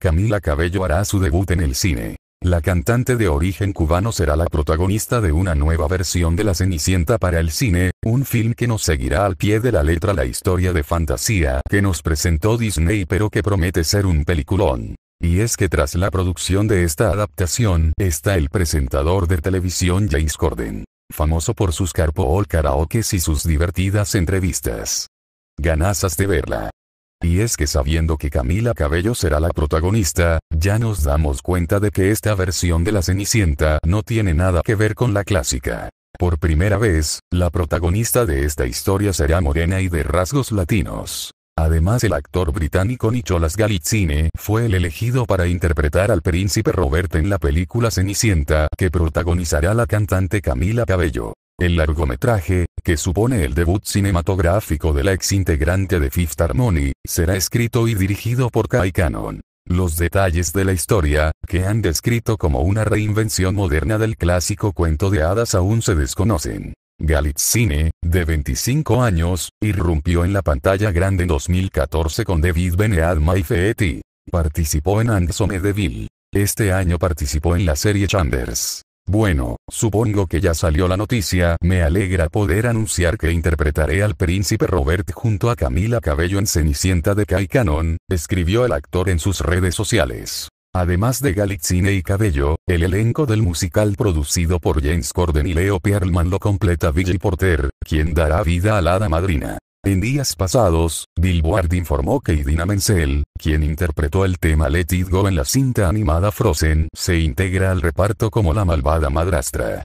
Camila Cabello hará su debut en el cine. La cantante de origen cubano será la protagonista de una nueva versión de La Cenicienta para el cine, un film que nos seguirá al pie de la letra la historia de fantasía que nos presentó Disney pero que promete ser un peliculón. Y es que tras la producción de esta adaptación está el presentador de televisión James Corden, famoso por sus carpool karaokes y sus divertidas entrevistas. Ganasas de verla. Y es que sabiendo que Camila Cabello será la protagonista, ya nos damos cuenta de que esta versión de la Cenicienta no tiene nada que ver con la clásica. Por primera vez, la protagonista de esta historia será morena y de rasgos latinos. Además el actor británico Nicholas Galitzine fue el elegido para interpretar al príncipe Robert en la película Cenicienta que protagonizará la cantante Camila Cabello. El largometraje, que supone el debut cinematográfico de la ex integrante de Fifth Harmony, será escrito y dirigido por Kai Cannon. Los detalles de la historia, que han descrito como una reinvención moderna del clásico cuento de hadas aún se desconocen. Cine, de 25 años, irrumpió en la pantalla grande en 2014 con David Beneadma y Participó en Anderson Devil. Este año participó en la serie Chambers. Bueno, supongo que ya salió la noticia, me alegra poder anunciar que interpretaré al príncipe Robert junto a Camila Cabello en Cenicienta de Kai Canon, escribió el actor en sus redes sociales. Además de Galitzine y Cabello, el elenco del musical producido por James Corden y Leo Perlman lo completa Billy Porter, quien dará vida a la hada madrina. En días pasados, Billboard informó que Idina Menzel, quien interpretó el tema Let It Go en la cinta animada Frozen, se integra al reparto como la malvada madrastra.